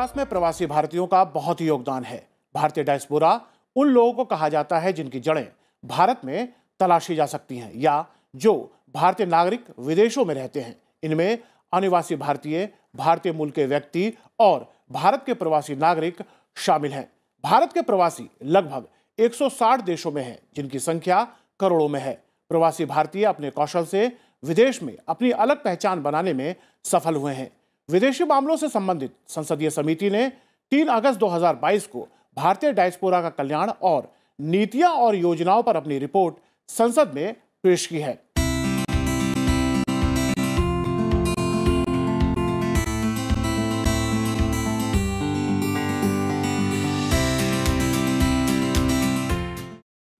विकास में प्रवासी भारतीयों का बहुत योगदान है भारतीय डायस्पोरा उन लोगों को कहा जाता है जिनकी जड़ें भारत में तलाशी जा सकती हैं या जो भारतीय नागरिक विदेशों में रहते हैं इनमें अनिवासी भारतीय भारतीय मूल के व्यक्ति और भारत के प्रवासी नागरिक शामिल हैं भारत के प्रवासी लगभग 160 देशों में हैं जिनकी संख्या करोड़ों में है प्रवासी भारतीय अपने कौशल से विदेश में अपनी अलग पहचान बनाने में सफल हुए हैं विदेशी मामलों से संबंधित संसदीय समिति ने 3 अगस्त 2022 को भारतीय डायस्पोरा का कल्याण और नीतियां और योजनाओं पर अपनी रिपोर्ट संसद में पेश की है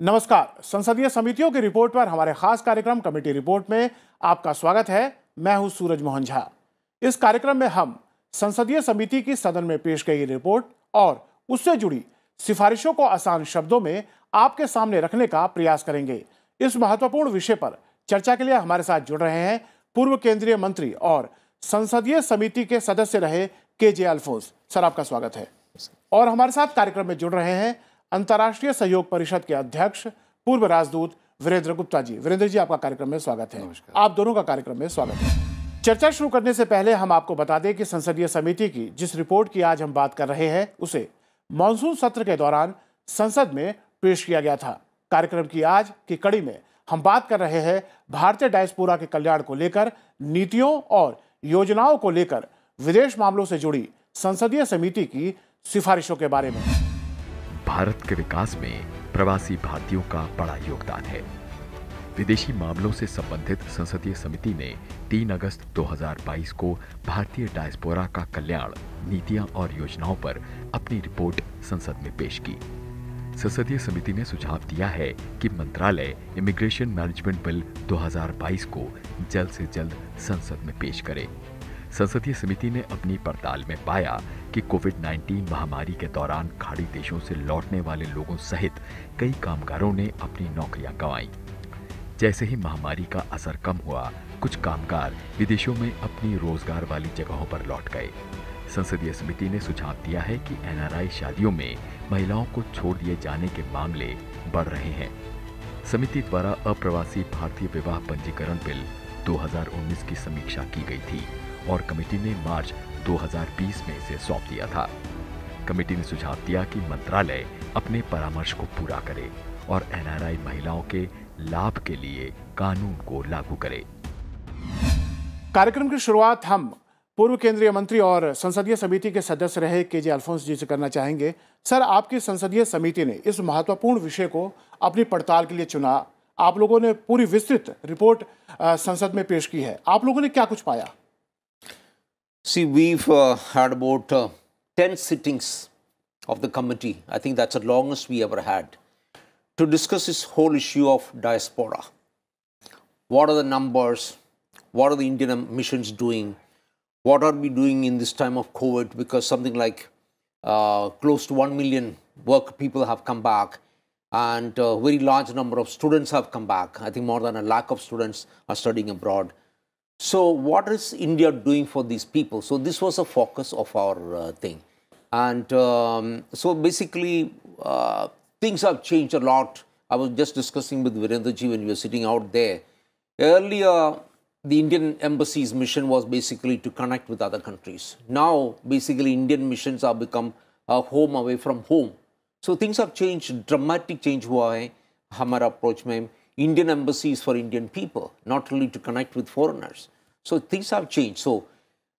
नमस्कार संसदीय समितियों की रिपोर्ट पर हमारे खास कार्यक्रम कमेटी रिपोर्ट में आपका स्वागत है मैं हूं सूरज मोहन झा इस कार्यक्रम में हम संसदीय समिति की सदन में पेश गई रिपोर्ट और उससे जुड़ी सिफारिशों को आसान शब्दों में आपके सामने रखने का प्रयास करेंगे इस महत्वपूर्ण विषय पर चर्चा के लिए हमारे साथ जुड़ रहे हैं पूर्व केंद्रीय मंत्री और संसदीय समिति के सदस्य रहे के जे अल्फोंस सर आपका स्वागत है और हमारे साथ कार्यक्रम में जुड़ रहे हैं अंतर्राष्ट्रीय सहयोग परिषद के अध्यक्ष पूर्व राजदूत वीरेंद्र गुप्ता जी वीरेंद्र जी आपका कार्यक्रम में स्वागत है आप दोनों का कार्यक्रम में स्वागत है चर्चा शुरू करने से पहले हम आपको बता दें कि संसदीय समिति की जिस रिपोर्ट की आज हम बात कर रहे हैं उसे मानसून सत्र के दौरान संसद में पेश किया गया था कार्यक्रम की आज की कड़ी में हम बात कर रहे हैं भारतीय डायस्पोरा के कल्याण को लेकर नीतियों और योजनाओं को लेकर विदेश मामलों से जुड़ी संसदीय समिति की सिफारिशों के बारे में भारत के विकास में प्रवासी भारतीयों का बड़ा योगदान है विदेशी मामलों से संबंधित संसदीय समिति ने 3 अगस्त 2022 को भारतीय डायस्पोरा का कल्याण नीतियां और योजनाओं पर अपनी रिपोर्ट संसद में पेश की संसदीय समिति ने सुझाव दिया है कि मंत्रालय इमिग्रेशन मैनेजमेंट बिल 2022 को जल्द से जल्द संसद में पेश करे संसदीय समिति ने अपनी पड़ताल में पाया कि कोविड 19 महामारी के दौरान खाड़ी देशों से लौटने वाले लोगों सहित कई कामगारों ने अपनी नौकरियां गंवाई जैसे ही महामारी का असर कम हुआ कुछ कामगार विदेशों में अपनी रोजगार वाली जगहों पर लौट गए संसदीय समिति ने सुझाव दिया है कि एनआरआई शादियों में महिलाओं को छोड़ दिए जाने के मामले बढ़ रहे हैं समिति द्वारा अप्रवासी भारतीय विवाह पंजीकरण बिल 2019 की समीक्षा की गई थी और कमेटी ने मार्च 2020 में इसे सौंप दिया था कमेटी ने सुझाव दिया कि मंत्रालय अपने परामर्श को पूरा करे और एनआरआई महिलाओं के लाभ के लिए कानून को लागू करे कार्यक्रम की शुरुआत हम पूर्व केंद्रीय मंत्री और संसदीय समिति के सदस्य रहे के जे अल्फोंस जी से करना चाहेंगे सर आपकी संसदीय समिति ने इस महत्वपूर्ण विषय को अपनी पड़ताल के लिए चुना आप लोगों ने पूरी विस्तृत रिपोर्ट संसद में पेश की है आप लोगों ने क्या कुछ पाया see we had about ten sittings of the committee I think that's the longest we ever had to discuss this whole issue of diaspora. What are the numbers? What are the Indian missions doing? What are we doing in this time of COVID? Because something like uh, close to 1 million work people have come back and a uh, very large number of students have come back. I think more than a lakh of students are studying abroad. So what is India doing for these people? So this was a focus of our uh, thing. And um, so basically, uh, things have changed a lot. I was just discussing with Virendraji when we were sitting out there. Earlier, the Indian embassy's mission was basically to connect with other countries. Now, basically, Indian missions have become a home away from home. So things have changed, dramatic change why? है approach ma'am. Indian embassy is for Indian people, not only really to connect with foreigners. So things have changed. So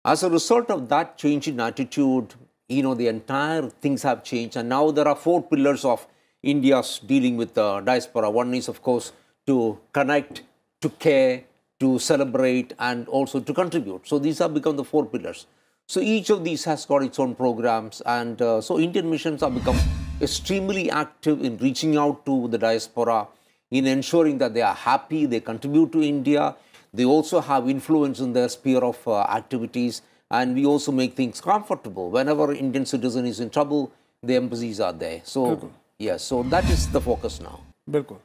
as a result of that change in attitude, you know, the entire things have changed. And now there are four pillars of India's dealing with the diaspora. One is, of course, to connect, to care, to celebrate, and also to contribute. So these have become the four pillars. So each of these has got its own programs, and uh, so Indian missions have become extremely active in reaching out to the diaspora, in ensuring that they are happy, they contribute to India, they also have influence in their sphere of uh, activities, and we also make things comfortable. Whenever Indian citizen is in trouble, the embassies are there. So. yes, so that is the focus now. बिल्कुल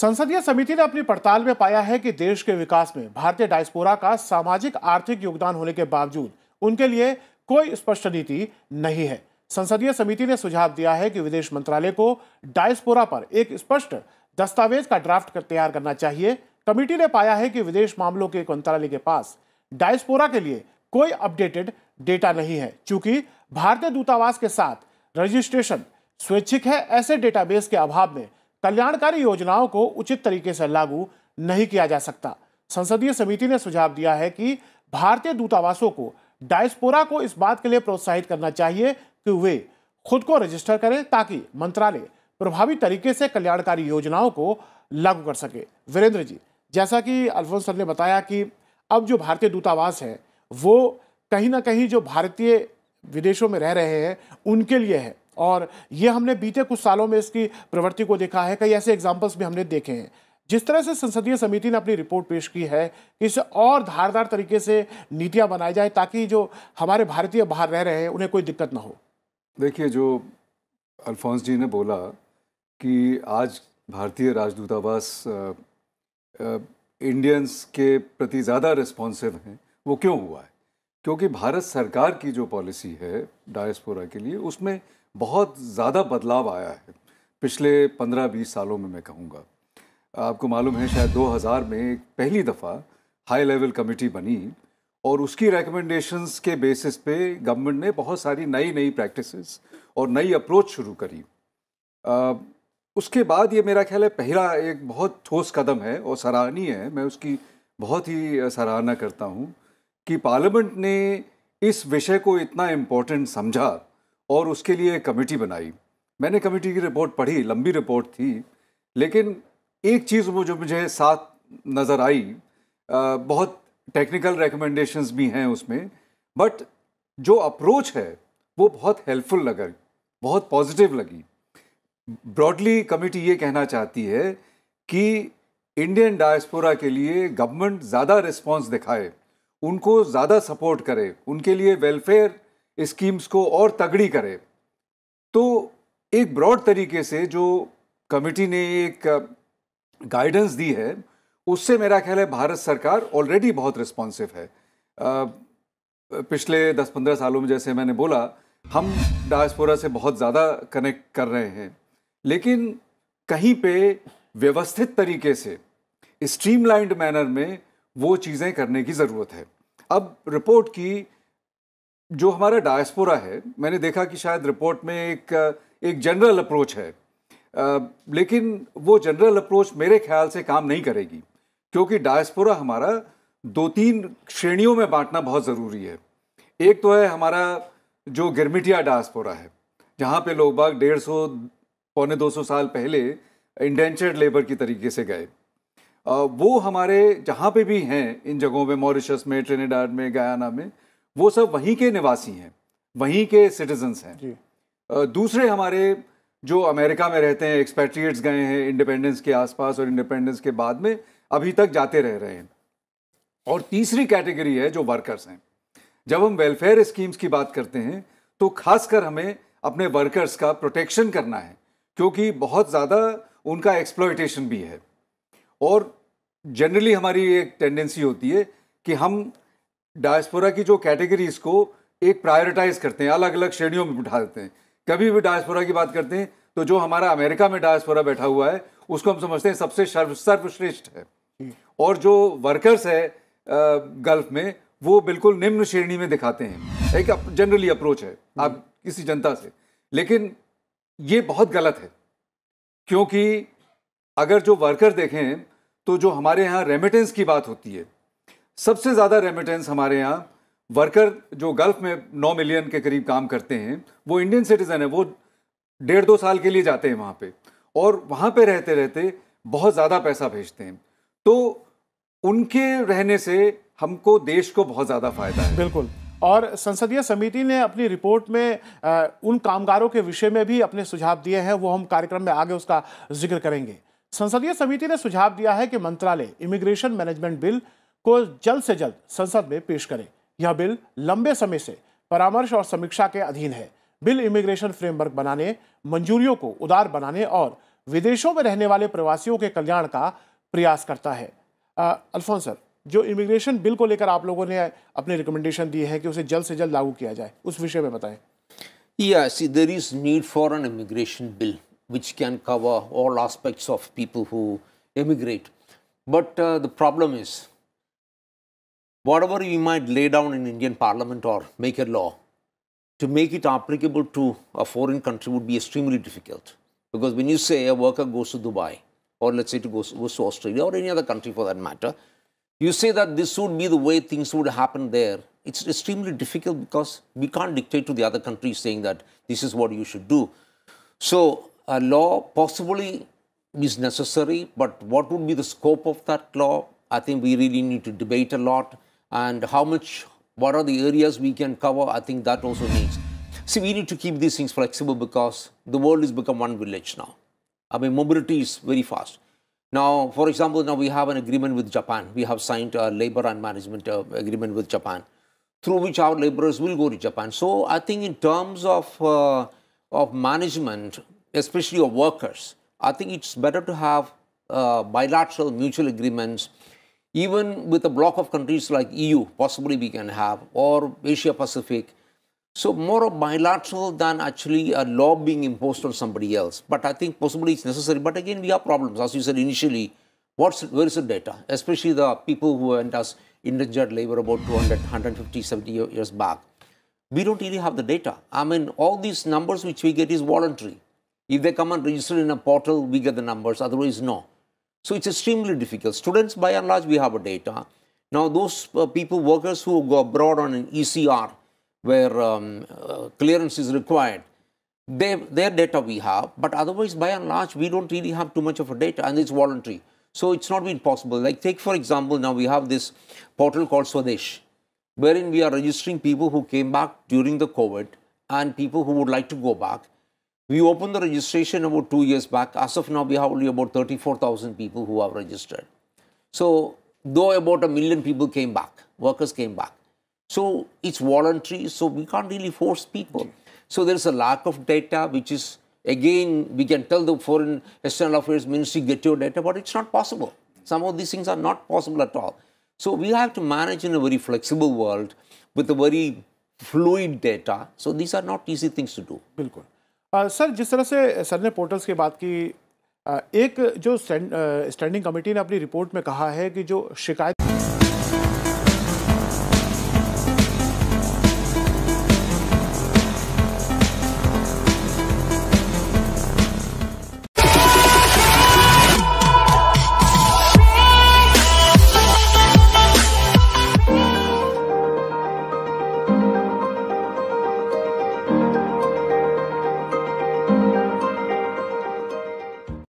संसदीय समिति ने अपनी पड़ताल में पाया है कि देश के विकास में भारतीय डायस्पोरा का सामाजिक आर्थिक योगदान होने के बावजूद उनके लिए कोई स्पष्ट नीति नहीं है संसदीय समिति ने सुझाव दिया है कि विदेश मंत्रालय को डायस्पोरा पर एक स्पष्ट दस्तावेज का ड्राफ्ट कर तैयार करना चाहिए कमेटी ने पाया है कि विदेश मामलों के मंत्रालय के पास डायस्पोरा के लिए कोई अपडेटेड डेटा नहीं है चूंकि भारतीय दूतावास के साथ रजिस्ट्रेशन स्वैच्छिक है ऐसे डेटाबेस के अभाव में कल्याणकारी योजनाओं को उचित तरीके से लागू नहीं किया जा सकता संसदीय समिति ने सुझाव दिया है कि भारतीय दूतावासों को डायस्पोरा को इस बात के लिए प्रोत्साहित करना चाहिए कि वे खुद को रजिस्टर करें ताकि मंत्रालय प्रभावी तरीके से कल्याणकारी योजनाओं को लागू कर सके वीरेंद्र जी जैसा कि अल्फोंस सर ने बताया कि अब जो भारतीय दूतावास है वो कहीं ना कहीं जो भारतीय विदेशों में रह रहे हैं उनके लिए है और ये हमने बीते कुछ सालों में इसकी प्रवृत्ति को देखा है कई ऐसे एग्जाम्पल्स भी हमने देखे हैं जिस तरह से संसदीय समिति ने अपनी रिपोर्ट पेश की है कि इसे और धारदार तरीके से नीतियाँ बनाई जाए ताकि जो हमारे भारतीय बाहर रह रहे हैं उन्हें कोई दिक्कत ना हो देखिए जो अल्फोंस जी ने बोला कि आज भारतीय राजदूतावास इंडियंस के प्रति ज़्यादा रिस्पॉन्सिव हैं वो क्यों हुआ है क्योंकि भारत सरकार की जो पॉलिसी है डायस्पोरा के लिए उसमें बहुत ज़्यादा बदलाव आया है पिछले पंद्रह बीस सालों में मैं कहूँगा आपको मालूम है शायद 2000 में पहली दफ़ा हाई लेवल कमेटी बनी और उसकी रिकमेंडेशंस के बेसिस पे गवर्नमेंट ने बहुत सारी नई नई प्रैक्टिसेस और नई अप्रोच शुरू करी आ, उसके बाद ये मेरा ख्याल है पहला एक बहुत ठोस कदम है और सराहनीय है मैं उसकी बहुत ही सराहना करता हूँ कि पार्लियामेंट ने इस विषय को इतना इम्पोर्टेंट समझा और उसके लिए कमेटी बनाई मैंने कमेटी की रिपोर्ट पढ़ी लंबी रिपोर्ट थी लेकिन एक चीज़ वो जो मुझे साथ नज़र आई बहुत टेक्निकल रिकमेंडेशंस भी हैं उसमें बट जो अप्रोच है वो बहुत हेल्पफुल लगा बहुत पॉजिटिव लगी ब्रॉडली कमेटी ये कहना चाहती है कि इंडियन डायस्पोरा के लिए गवर्नमेंट ज़्यादा रिस्पॉन्स दिखाए उनको ज़्यादा सपोर्ट करे उनके लिए वेलफेयर स्कीम्स को और तगड़ी करे तो एक ब्रॉड तरीके से जो कमेटी ने एक गाइडेंस दी है उससे मेरा ख्याल है भारत सरकार ऑलरेडी बहुत रिस्पॉन्सिव है पिछले 10-15 सालों में जैसे मैंने बोला हम डायस्पोरा से बहुत ज़्यादा कनेक्ट कर रहे हैं लेकिन कहीं पे व्यवस्थित तरीके से स्ट्रीमलाइंड मैनर में वो चीज़ें करने की ज़रूरत है अब रिपोर्ट की जो हमारा डायस्पोरा है मैंने देखा कि शायद रिपोर्ट में एक एक जनरल अप्रोच है आ, लेकिन वो जनरल अप्रोच मेरे ख्याल से काम नहीं करेगी क्योंकि डायस्पोरा हमारा दो तीन श्रेणियों में बांटना बहुत ज़रूरी है एक तो है हमारा जो गिरमिटिया डायस्पोरा है जहाँ पे लोग बाग डेढ़ सौ पौने दो सौ साल पहले इंडेंचर्ड लेबर की तरीके से गए वो हमारे जहाँ पे भी हैं इन जगहों में मॉरिशस में ट्रिनेडाड में गयाना में वो सब वहीं के निवासी हैं वहीं के सिटीजन्स हैं दूसरे हमारे जो अमेरिका में रहते हैं एक्सपेट्रिएट्स गए हैं इंडिपेंडेंस के आसपास और इंडिपेंडेंस के बाद में अभी तक जाते रह रहे हैं और तीसरी कैटेगरी है जो वर्कर्स हैं जब हम वेलफेयर स्कीम्स की बात करते हैं तो खासकर हमें अपने वर्कर्स का प्रोटेक्शन करना है क्योंकि बहुत ज़्यादा उनका एक्सप्लोइटेशन भी है और जनरली हमारी एक टेंडेंसी होती है कि हम डायस्पोरा की जो कैटेगरीज को एक प्रायोरिटाइज करते हैं अलग अलग श्रेणियों में बिठा देते हैं कभी भी डायस्पोरा की बात करते हैं तो जो हमारा अमेरिका में डायस्पोरा बैठा हुआ है उसको हम समझते हैं सबसे सर्व सर्वश्रेष्ठ है और जो वर्कर्स है गल्फ में वो बिल्कुल निम्न श्रेणी में दिखाते हैं एक जनरली अप्रोच है आप किसी जनता से लेकिन ये बहुत गलत है क्योंकि अगर जो वर्कर देखें तो जो हमारे यहाँ रेमिटेंस की बात होती है सबसे ज़्यादा रेमिटेंस हमारे यहाँ वर्कर जो गल्फ में नौ मिलियन के करीब काम करते हैं वो इंडियन सिटीज़न है वो डेढ़ दो साल के लिए जाते हैं वहाँ पे और वहाँ पे रहते रहते बहुत ज़्यादा पैसा भेजते हैं तो उनके रहने से हमको देश को बहुत ज़्यादा फायदा है बिल्कुल और संसदीय समिति ने अपनी रिपोर्ट में आ, उन कामगारों के विषय में भी अपने सुझाव दिए हैं वो हम कार्यक्रम में आगे उसका जिक्र करेंगे संसदीय समिति ने सुझाव दिया है कि मंत्रालय इमिग्रेशन मैनेजमेंट बिल को जल्द से जल्द संसद में पेश करें यह बिल लंबे समय से परामर्श और समीक्षा के अधीन है बिल इमिग्रेशन फ्रेमवर्क बनाने मंजूरियों को उदार बनाने और विदेशों में रहने वाले प्रवासियों के कल्याण का प्रयास करता है अल्फोन सर जो इमिग्रेशन बिल को लेकर आप लोगों ने अपने रिकमेंडेशन दिए हैं कि उसे जल्द से जल्द लागू किया जाए उस विषय में बताएं या see there is need for an immigration bill which can cover all aspects of people who immigrate but the problem is whatever we might lay down in Indian parliament or make a law, to make it applicable to a foreign country would be extremely difficult. Because when you say a worker goes to Dubai, or let's say to goes, goes to Australia or any other country for that matter, you say that this would be the way things would happen there. It's extremely difficult because we can't dictate to the other country saying that this is what you should do. So a law possibly is necessary, but what would be the scope of that law? I think we really need to debate a lot and how much, what are the areas we can cover, I think that also needs. See, we need to keep these things flexible because the world has become one village now. I mean, mobility is very fast. Now, for example, now we have an agreement with Japan. We have signed a labor and management uh, agreement with Japan, through which our laborers will go to Japan. So I think in terms of, uh, of management, especially of workers, I think it's better to have uh, bilateral mutual agreements even with a block of countries like EU, possibly we can have, or Asia Pacific. So more of bilateral than actually a law being imposed on somebody else. But I think possibly it's necessary. But again, we have problems, as you said initially. What's where is the data? Especially the people who went us indentured labor about 200, 150, 70 years back. We don't really have the data. I mean, all these numbers which we get is voluntary. If they come and register in a portal, we get the numbers. Otherwise, no. So it's extremely difficult. Students, by and large, we have a data. Now, those uh, people, workers who go abroad on an ECR, where um, uh, clearance is required, they, their data we have, but otherwise, by and large, we don't really have too much of a data, and it's voluntary. So it's not been possible. Like, take for example, now we have this portal called Swadesh, wherein we are registering people who came back during the COVID and people who would like to go back. We opened the registration about two years back. As of now, we have only about 34,000 people who have registered. So, though about a million people came back, workers came back. So, it's voluntary, so we can't really force people. So, there's a lack of data, which is again, we can tell the Foreign External Affairs Ministry, get your data, but it's not possible. Some of these things are not possible at all. So, we have to manage in a very flexible world with a very fluid data. So, these are not easy things to do. Bilkul. आ, sir जिस तरह से sir ने portals की बात की एक जो स्टैंडिंग कमेटी ने अपनी रिपोर्ट में कहा है कि जो शिकायत